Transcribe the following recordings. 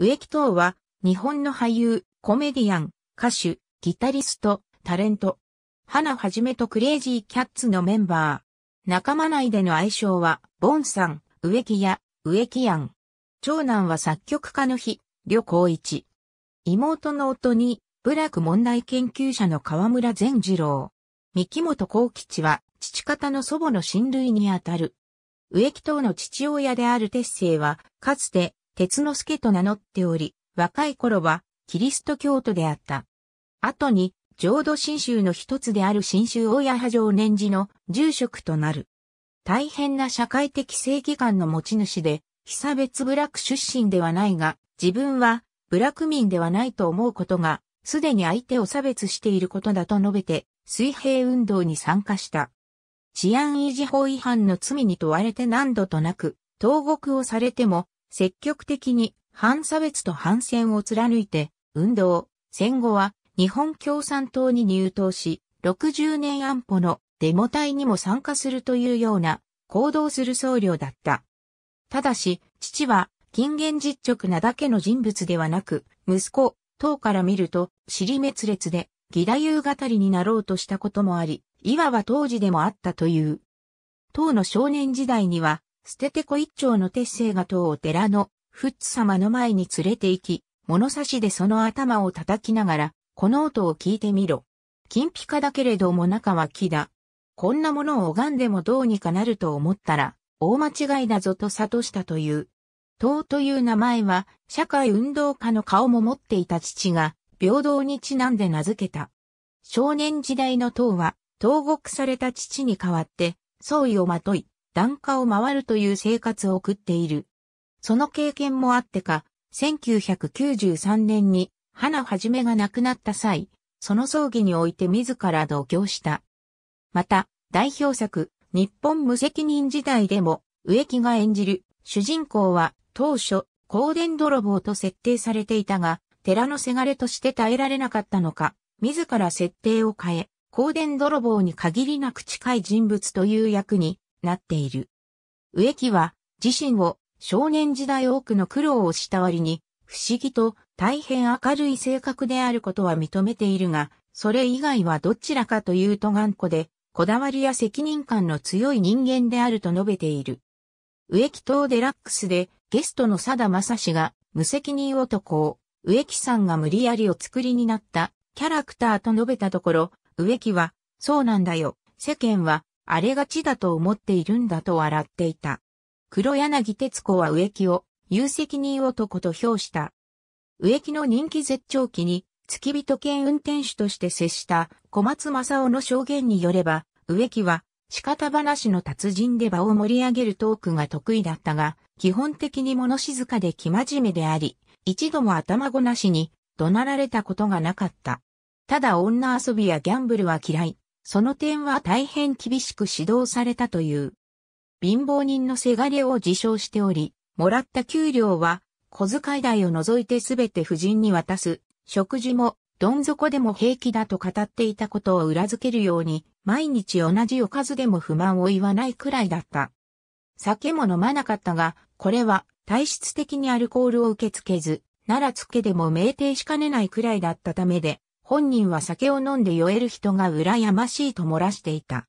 植木等は、日本の俳優、コメディアン、歌手、ギタリスト、タレント。花はじめとクレイジーキャッツのメンバー。仲間内での愛称は、ボンさん、植木屋、植木やん。長男は作曲家の日、旅行一。妹の夫に、部落問題研究者の河村善次郎。三木本幸吉は、父方の祖母の親類にあたる。植木等の父親である鉄星は、かつて、鉄之助と名乗っており、若い頃はキリスト教徒であった。後に、浄土真宗の一つである真宗大谷派上年寺の住職となる。大変な社会的正義感の持ち主で、被差別部落出身ではないが、自分は部落民ではないと思うことが、すでに相手を差別していることだと述べて、水平運動に参加した。治安維持法違反の罪に問われて何度となく、投獄をされても、積極的に反差別と反戦を貫いて、運動、戦後は日本共産党に入党し、60年安保のデモ隊にも参加するというような行動する僧侶だった。ただし、父は近現実直なだけの人物ではなく、息子、党から見ると、尻滅裂で、義太夫語りになろうとしたこともあり、いわば当時でもあったという。党の少年時代には、捨ててこ一丁の鉄製が塔を寺のフッツ様の前に連れて行き、物差しでその頭を叩きながら、この音を聞いてみろ。金ピカだけれども中は木だ。こんなものを拝んでもどうにかなると思ったら、大間違いだぞと悟したという。塔という名前は、社会運動家の顔も持っていた父が、平等にちなんで名付けた。少年時代の塔は、投獄された父に代わって、創意をまとい、段下を回るという生活を送っている。その経験もあってか、1993年に花はじめが亡くなった際、その葬儀において自ら同居した。また、代表作、日本無責任時代でも、植木が演じる主人公は当初、高電泥棒と設定されていたが、寺のせがれとして耐えられなかったのか、自ら設定を変え、高電泥棒に限りなく近い人物という役になっている。植木は自身を少年時代多くの苦労をした割に、不思議と大変明るい性格であることは認めているが、それ以外はどちらかというと頑固で、こだわりや責任感の強い人間であると述べている。植木等デラックスでゲストの佐田正史が無責任男を植木さんが無理やりお作りになったキャラクターと述べたところ、植木は、そうなんだよ。世間はあれがちだと思っているんだと笑っていた。黒柳徹子は植木を、有責任男と評した。植木の人気絶頂期に、付き人兼運転手として接した小松正夫の証言によれば、植木は仕方話の達人で場を盛り上げるトークが得意だったが、基本的に物静かで生真面目であり、一度も頭ごなしに怒鳴られたことがなかった。ただ女遊びやギャンブルは嫌い、その点は大変厳しく指導されたという。貧乏人のせがれを自称しており、もらった給料は、小遣い代を除いてすべて夫人に渡す、食事も、どん底でも平気だと語っていたことを裏付けるように、毎日同じおかずでも不満を言わないくらいだった。酒も飲まなかったが、これは体質的にアルコールを受け付けず、ならつけでも酩酊しかねないくらいだったためで、本人は酒を飲んで酔える人が羨ましいと漏らしていた。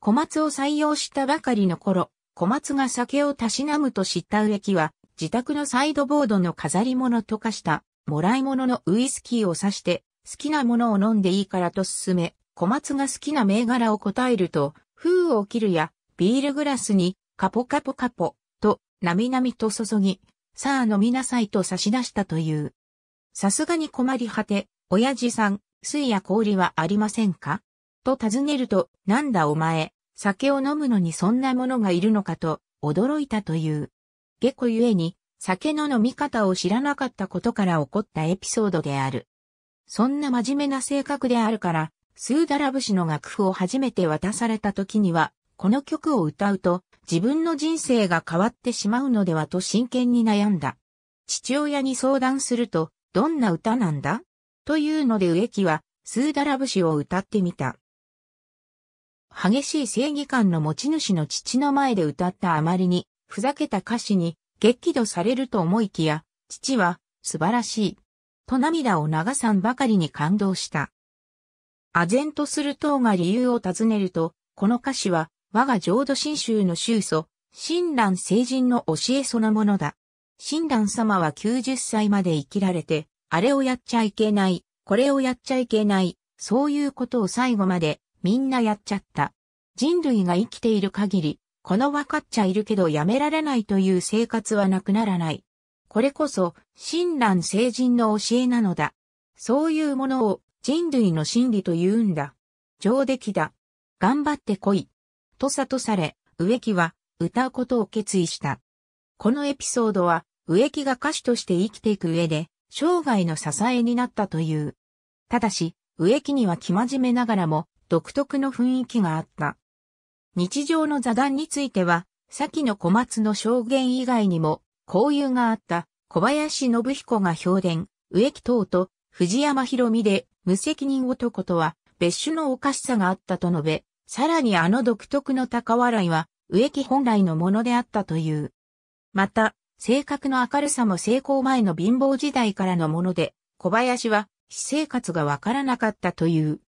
小松を採用したばかりの頃、小松が酒をたしなむと知った植木は、自宅のサイドボードの飾り物と化した、もらい物のウイスキーを刺して、好きなものを飲んでいいからと勧め、小松が好きな銘柄を答えると、封を切るや、ビールグラスに、カポカポカポ、と、なみなみと注ぎ、さあ飲みなさいと差し出したという。さすがに困り果て、親父さん、水や氷はありませんかと尋ねると、なんだお前、酒を飲むのにそんなものがいるのかと、驚いたという。下戸ゆえに、酒の飲み方を知らなかったことから起こったエピソードである。そんな真面目な性格であるから、スーダラ節の楽譜を初めて渡された時には、この曲を歌うと、自分の人生が変わってしまうのではと真剣に悩んだ。父親に相談すると、どんな歌なんだというので植木は、スーダラ節を歌ってみた。激しい正義感の持ち主の父の前で歌ったあまりに、ふざけた歌詞に激怒されると思いきや、父は素晴らしい。と涙を流さんばかりに感動した。唖然とする党が理由を尋ねると、この歌詞は我が浄土真宗の宗祖、親鸞聖人の教えそのものだ。親鸞様は90歳まで生きられて、あれをやっちゃいけない、これをやっちゃいけない、そういうことを最後までみんなやっちゃった。人類が生きている限り、この分かっちゃいるけどやめられないという生活はなくならない。これこそ、親鸞聖人の教えなのだ。そういうものを人類の真理と言うんだ。上出来だ。頑張って来い。とさとされ、植木は歌うことを決意した。このエピソードは、植木が歌手として生きていく上で、生涯の支えになったという。ただし、植木には気真面目ながらも独特の雰囲気があった。日常の座談については、先の小松の証言以外にも、交友があった小林信彦が評伝、植木等と藤山博美で無責任男とは別種のおかしさがあったと述べ、さらにあの独特の高笑いは植木本来のものであったという。また、性格の明るさも成功前の貧乏時代からのもので、小林は、私生活がわからなかったという。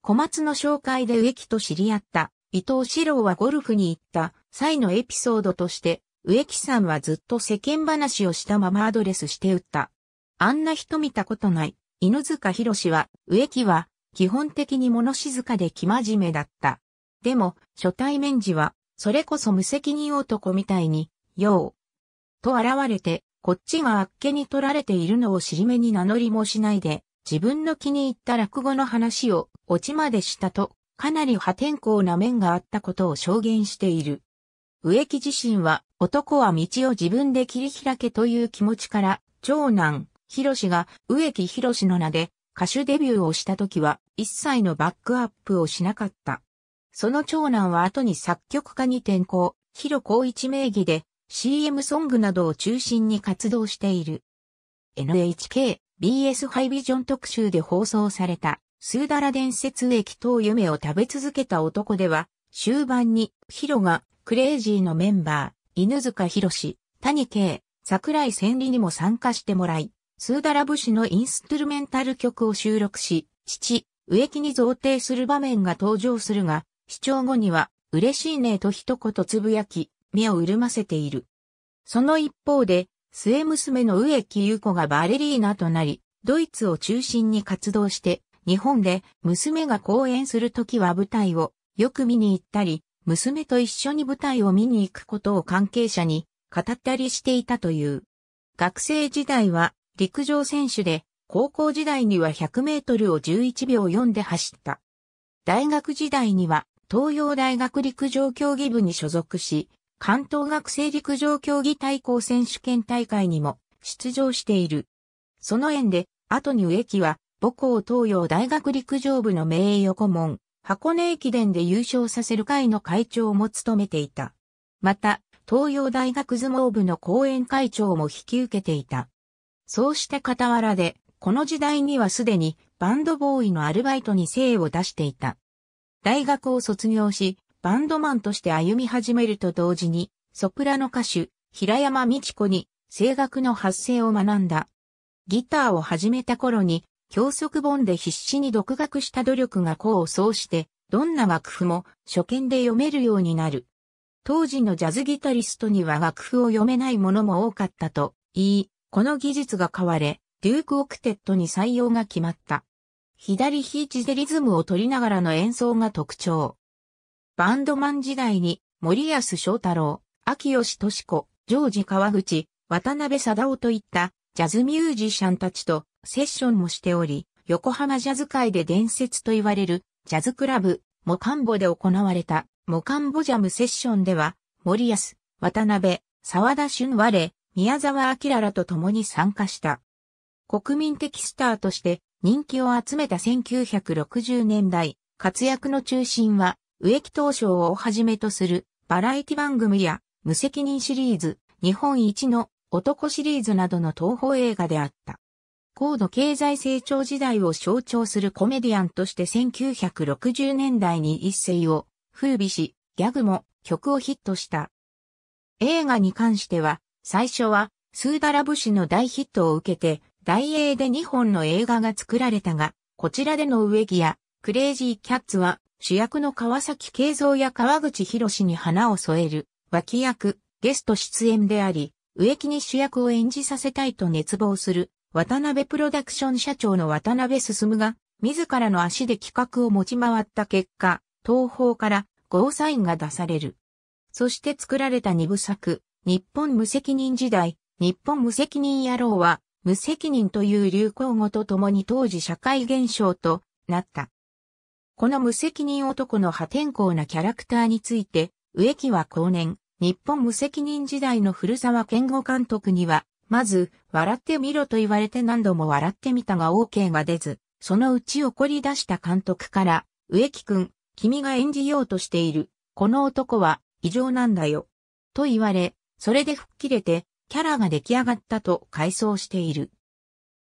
小松の紹介で植木と知り合った伊藤四郎はゴルフに行った際のエピソードとして、植木さんはずっと世間話をしたままアドレスして打った。あんな人見たことない。犬塚博は、植木は、基本的に物静かで生真面目だった。でも、初対面時は、それこそ無責任男みたいに、よう、と現れて、こっちがあっけに取られているのを尻目に名乗りもしないで、自分の気に入った落語の話をオチまでしたと、かなり破天荒な面があったことを証言している。植木自身は、男は道を自分で切り開けという気持ちから、長男、広志が植木広志の名で歌手デビューをした時は一切のバックアップをしなかった。その長男は後に作曲家に転向、広高一名義で CM ソングなどを中心に活動している。NHK、BS ハイビジョン特集で放送された、スーダラ伝説駅等夢を食べ続けた男では、終盤に、ヒロが、クレイジーのメンバー、犬塚博士、谷慶、桜井千里にも参加してもらい、スーダラ武士のインストゥルメンタル曲を収録し、父、植木に贈呈する場面が登場するが、視聴後には、嬉しいねと一言つぶやき、目を潤ませている。その一方で、末娘の植木優子がバレリーナとなり、ドイツを中心に活動して、日本で娘が公演するときは舞台をよく見に行ったり、娘と一緒に舞台を見に行くことを関係者に語ったりしていたという。学生時代は陸上選手で、高校時代には100メートルを11秒4で走った。大学時代には東洋大学陸上競技部に所属し、関東学生陸上競技対抗選手権大会にも出場している。その縁で、後に植木は、母校東洋大学陸上部の名誉顧問、箱根駅伝で優勝させる会の会長も務めていた。また、東洋大学相撲部の講演会長も引き受けていた。そうして傍らで、この時代にはすでにバンドボーイのアルバイトに精を出していた。大学を卒業し、バンドマンとして歩み始めると同時に、ソプラノ歌手、平山美智子に声楽の発声を学んだ。ギターを始めた頃に、教則本で必死に独学した努力が功を奏して、どんな楽譜も初見で読めるようになる。当時のジャズギタリストには楽譜を読めないものも多かったと言い、この技術が買われ、デュークオクテットに採用が決まった。左ヒーチでリズムを取りながらの演奏が特徴。バンドマン時代に、森安翔太郎、秋吉敏子、ジョージ川口、渡辺貞夫といったジャズミュージシャンたちとセッションもしており、横浜ジャズ界で伝説と言われるジャズクラブ、モカンボで行われたモカンボジャムセッションでは、森安、渡辺、沢田俊我、宮沢明らと共に参加した。国民的スターとして人気を集めた1960年代、活躍の中心は植木東章をはじめとするバラエティ番組や無責任シリーズ、日本一の男シリーズなどの東宝映画であった。高度経済成長時代を象徴するコメディアンとして1960年代に一世を風靡し、ギャグも曲をヒットした。映画に関しては、最初はスーダラ節の大ヒットを受けて、大英で2本の映画が作られたが、こちらでの植木やクレイジーキャッツは主役の川崎慶三や川口博士に花を添える脇役、ゲスト出演であり、植木に主役を演じさせたいと熱望する渡辺プロダクション社長の渡辺進が自らの足で企画を持ち回った結果、東方からゴーサインが出される。そして作られた二部作、日本無責任時代、日本無責任野郎は、無責任という流行語とともに当時社会現象となった。この無責任男の破天荒なキャラクターについて、植木は後年、日本無責任時代の古沢健吾監督には、まず、笑ってみろと言われて何度も笑ってみたが OK が出ず、そのうち怒り出した監督から、植木くん、君が演じようとしている、この男は異常なんだよ。と言われ、それで吹っ切れて、キャラが出来上がったと回想している。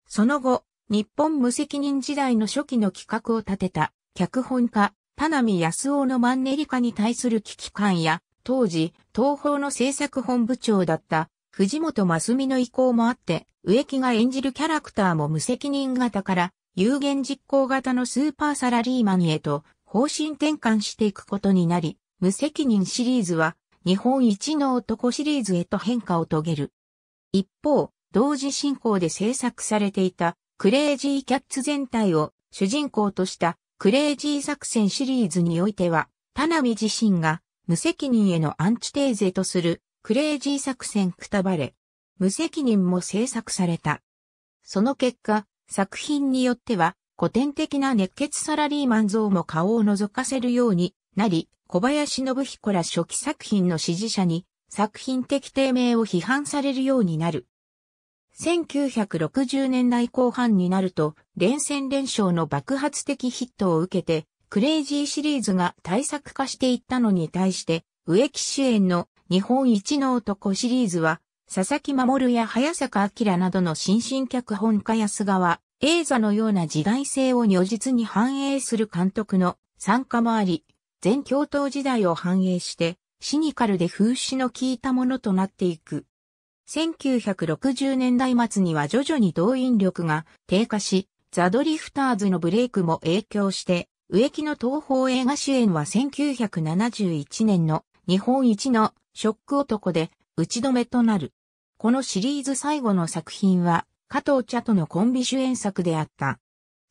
その後、日本無責任時代の初期の企画を立てた脚本家、田波康夫のマンネリ化に対する危機感や、当時、東宝の制作本部長だった藤本真澄の意向もあって、植木が演じるキャラクターも無責任型から有限実行型のスーパーサラリーマンへと方針転換していくことになり、無責任シリーズは日本一の男シリーズへと変化を遂げる。一方、同時進行で制作されていたクレイジーキャッツ全体を主人公としたクレイジー作戦シリーズにおいては、田波自身が無責任へのアンチテーゼとするクレイジー作戦くたばれ、無責任も制作された。その結果、作品によっては古典的な熱血サラリーマン像も顔を覗かせるようになり、小林信彦ら初期作品の支持者に作品的低迷を批判されるようになる。1960年代後半になると、連戦連勝の爆発的ヒットを受けて、クレイジーシリーズが大作化していったのに対して、植木主演の日本一の男シリーズは、佐々木守や早坂明などの新進脚本家安川、映座のような時代性を如実に反映する監督の参加もあり、全教頭時代を反映して、シニカルで風刺の効いたものとなっていく。1960年代末には徐々に動員力が低下し、ザ・ドリフターズのブレイクも影響して、植木の東方映画主演は1971年の日本一のショック男で打ち止めとなる。このシリーズ最後の作品は、加藤茶とのコンビ主演作であった。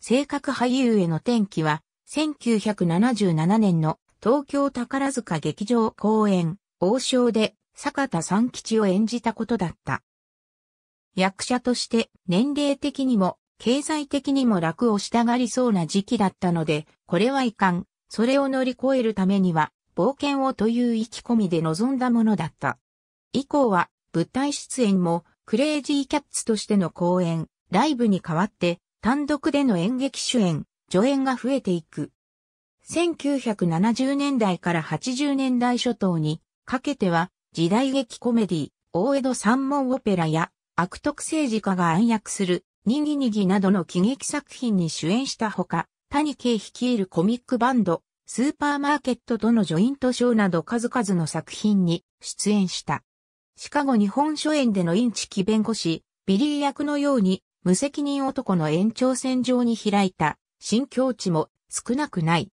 性格俳優への転機は、1977年の東京宝塚劇場公演、王将で坂田三吉を演じたことだった。役者として年齢的にも経済的にも楽をしたがりそうな時期だったので、これはいかん。それを乗り越えるためには冒険をという意気込みで臨んだものだった。以降は舞台出演もクレイジーキャッツとしての公演、ライブに代わって単独での演劇主演、助演が増えていく。1970年代から80年代初頭にかけては時代劇コメディ、大江戸三門オペラや、悪徳政治家が暗躍する、にぎにぎなどの喜劇作品に主演したほか、谷圭率いるコミックバンド、スーパーマーケットとのジョイントショーなど数々の作品に出演した。シカゴ日本書園でのインチキ弁護士、ビリー役のように、無責任男の延長線上に開いた、新境地も少なくない。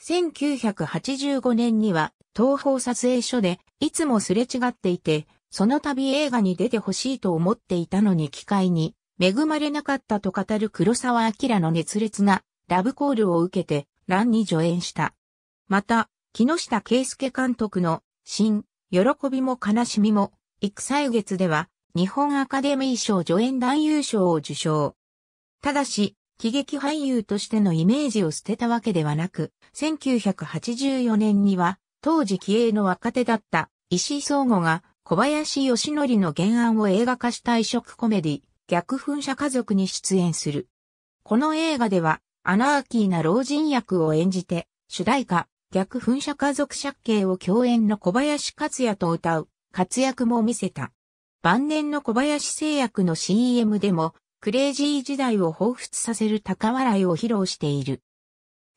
1985年には、東方撮影所でいつもすれ違っていて、その度映画に出てほしいと思っていたのに機会に恵まれなかったと語る黒沢明の熱烈なラブコールを受けて乱に助演した。また、木下圭介監督の新、喜びも悲しみも、幾歳月では日本アカデミー賞助演男優賞を受賞。ただし、喜劇俳優としてのイメージを捨てたわけではなく、1984年には当時気鋭の若手だった石井総吾が小林義則の原案を映画化した異色コメディ、逆噴射家族に出演する。この映画では、アナーキーな老人役を演じて、主題歌、逆噴射家族借景を共演の小林克也と歌う、活躍も見せた。晩年の小林製薬の CM でも、クレイジー時代を彷彿させる高笑いを披露している。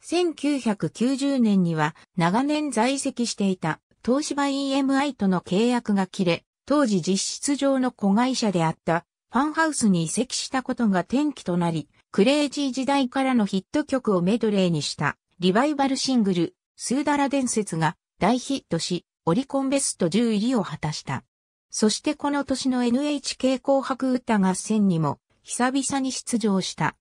1990年には長年在籍していた東芝 EMI との契約が切れ、当時実質上の子会社であったファンハウスに移籍したことが転機となり、クレイジー時代からのヒット曲をメドレーにしたリバイバルシングル、スーダラ伝説が大ヒットし、オリコンベスト10入りを果たした。そしてこの年の NHK 紅白歌合戦にも久々に出場した。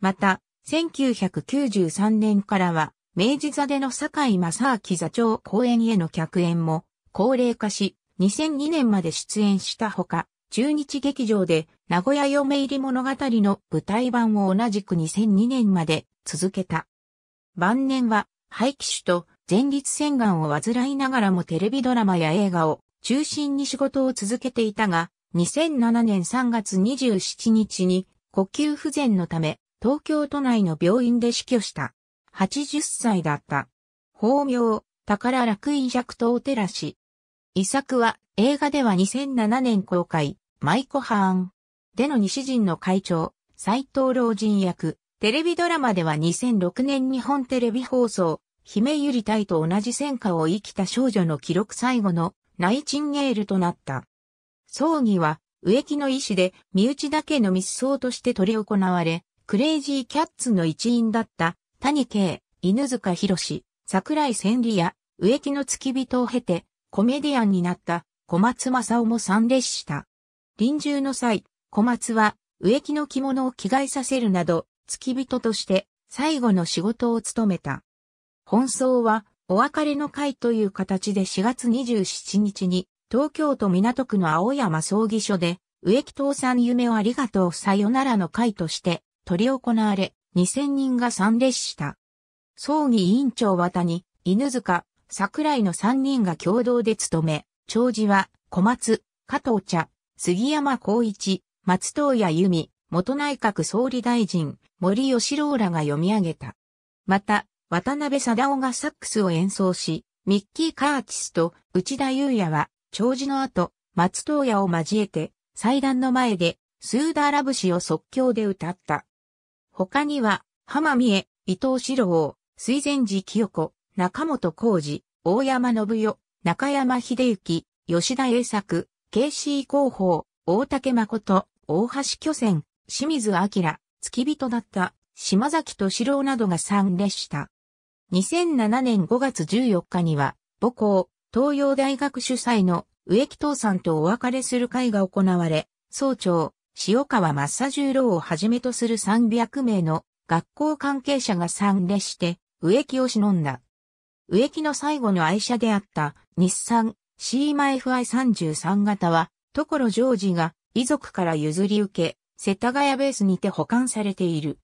また、1993年からは、明治座での坂井正明座長公演への客演も高齢化し、2002年まで出演したほか、中日劇場で名古屋嫁入り物語の舞台版を同じく2002年まで続けた。晩年は肺気腫と前立腺がんを患いながらもテレビドラマや映画を中心に仕事を続けていたが、2007年3月27日に呼吸不全のため東京都内の病院で死去した。80歳だった。法名、宝楽院百頭寺ら遺作は映画では2007年公開、マイコハーン。での西陣の会長、斎藤老人役。テレビドラマでは2006年日本テレビ放送、姫ゆりたいと同じ戦火を生きた少女の記録最後のナイチンゲールとなった。葬儀は植木の医師で身内だけの密葬として取り行われ、クレイジーキャッツの一員だった谷圭、犬塚博桜井千里や植木の付き人を経てコメディアンになった小松正夫も参列した。臨終の際、小松は植木の着物を着替えさせるなど、付き人として最後の仕事を務めた。本葬はお別れの会という形で4月27日に東京都港区の青山葬儀所で植木東さん夢をありがとうさよならの会として取り行われ、2000人が参列した。葬儀委員長渡に、犬塚、桜井の3人が共同で務め、長寿は、小松、加藤茶、杉山光一、松東谷由美、元内閣総理大臣、森吉郎らが読み上げた。また、渡辺貞夫がサックスを演奏し、ミッキー・カーティスと内田祐也は、長寿の後、松東谷を交えて、祭壇の前で、スーダーラブ氏を即興で歌った。他には、浜見え。伊藤四郎、水前寺清子、中本浩二、大山信代、中山秀幸、吉田栄作、KC 広報、大竹誠、大橋巨船、清水明、付き人だった島崎敏郎などが参列した。2007年5月14日には、母校、東洋大学主催の植木東さんとお別れする会が行われ、総長、塩川正十郎をはじめとする300名の学校関係者が参列して、植木を忍んだ。植木の最後の愛車であった日産 CMFI33 型は、所ジョージが遺族から譲り受け、世田谷ベースにて保管されている。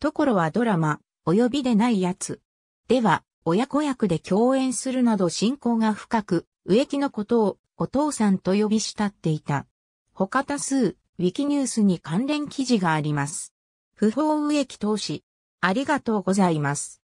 所はドラマ、及びでないやつ。では、親子役で共演するなど親交が深く、植木のことをお父さんと呼び慕っていた。他多数、ウィキニュースに関連記事があります。不法植木投資。ありがとうございます。